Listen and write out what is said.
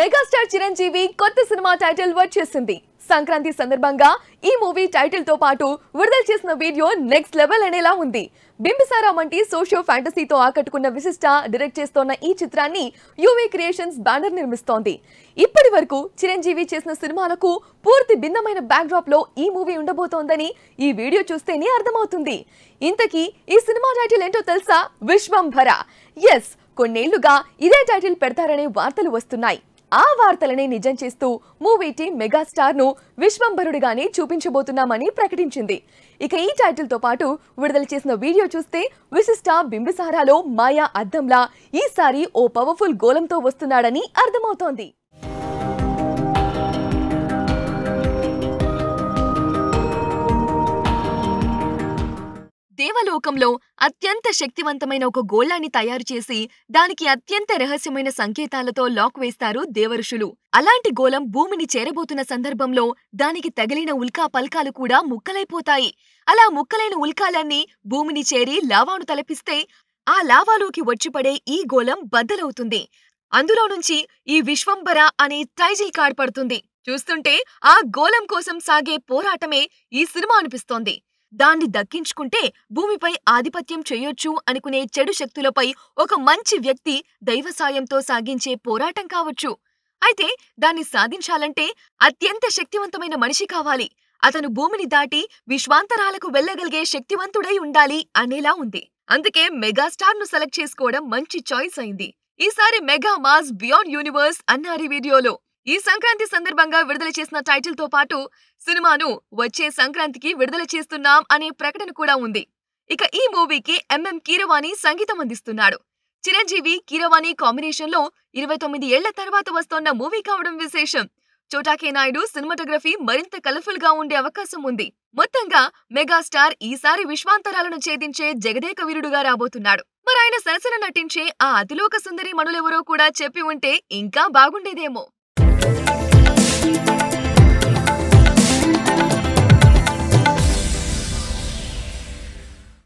Megastar Chiranjeevi కొత్త cinema title వచ్చేసింది సంక్రాంతి సందర్భంగా ఈ మూవీ టైటిల్ తో పాటు విడుదల చేసిన వీడియో నెక్స్ట్ లెవెల్ అనేలా ఉంది బింబిసారా వంటి సోషియో ఫ్యాంటసీతో ఆకట్టుకున్న విశిష్ట డైరెక్ట్ చేస్తోన్న ఈ చిత్రాన్ని యూవీ క్రియేషన్స్ బ్యానర్ నిర్మిస్తోంది ఇప్పటి వరకు చిరంజీవి చేసిన సినిమాలకు పూర్తి భిన్నమైన బ్యాక్డ్రాప్ లో ఈ మూవీ ఉండబోతోందని ఈ వీడియో చూస్తేనే అర్థమవుతుంది ఇంతకీ ఈ సినిమా టైటిల్ ఏంటో తెలుసా విశ్వంభర ఎస్ కొన్నేళ్లుగా ఇదే టైటిల్ పెడతారనే వార్తలు వస్తున్నాయి ఆ వార్తలనే నిజం చేస్తూ మూవీ టీం మెగాస్టార్ ను విశ్వంభరుడిగానే చూపించబోతున్నామని ప్రకటించింది ఇక ఈ టైటిల్ తో పాటు విడుదల చేసిన వీడియో చూస్తే విశిష్ట బింబిసారాలో మాయా అద్దంలా ఈసారి ఓ పవర్ఫుల్ గోలంతో వస్తున్నాడని అర్థమవుతోంది దేవలోకంలో అత్యంత శక్తివంతమైన ఒక గోళాన్ని తయారు చేసి దానికి అత్యంత రహస్యమైన సంకేతాలతో లాక్ వేస్తారు దేవరుషులు అలాంటి గోళం భూమిని చేరబోతున్న సందర్భంలో దానికి తగిలిన ఉల్కా పల్కాలు కూడా ముక్కలైపోతాయి అలా ముక్కలైన ఉల్కాలన్నీ భూమిని చేరి లావాను తలపిస్తే ఆ లావాలోకి వచ్చిపడే ఈ గోళం బద్దలవుతుంది అందులో నుంచి ఈ విశ్వంబర అనే టైజిల్ కార్డ్ పడుతుంది చూస్తుంటే ఆ గోళం కోసం సాగే పోరాటమే ఈ సినిమా అనిపిస్తోంది దాన్ని దక్కించుకుంటే భూమిపై ఆధిపత్యం చేయొచ్చు అనుకునే చెడు శక్తులపై ఒక మంచి వ్యక్తి దైవ సాయంతో సాగించే పోరాటం కావచ్చు అయితే దాన్ని సాధించాలంటే అత్యంత శక్తివంతమైన మనిషి కావాలి అతను భూమిని దాటి విశ్వాంతరాలకు వెళ్లగలిగే శక్తివంతుడై ఉండాలి అనేలా ఉంది అందుకే మెగాస్టార్ ను సెలెక్ట్ చేసుకోవడం మంచి చాయిస్ అయింది ఈసారి మెగా మాస్ బియాండ్ యూనివర్స్ అన్నారు వీడియోలో ఈ సంక్రాంతి సందర్భంగా విడుదల చేసిన టైటిల్ తో పాటు సినిమాను వచ్చే సంక్రాంతికి విడుదల చేస్తున్నాం అనే ప్రకటన కూడా ఉంది ఇక ఈ మూవీకి ఎంఎం కీరవాణి సంగీతం అందిస్తున్నాడు చిరంజీవి కీరవాణి కాంబినేషన్ లో ఇరవై తొమ్మిది ఏళ్ల తర్వాత వస్తోన్న మూవీ కావడం విశేషం చోటాకే నాయుడు సినిమాటోగ్రఫీ మరింత కలర్ఫుల్ గా ఉండే అవకాశం ఉంది మొత్తంగా మెగాస్టార్ ఈసారి విశ్వాంతరాలను ఛేదించే జగదేక వీరుడుగా రాబోతున్నాడు మరి ఆయన సరసన నటించే ఆ అతిలోక సుందరి మనులెవరో కూడా చెప్పి ఉంటే ఇంకా బాగుండేదేమో Thank you.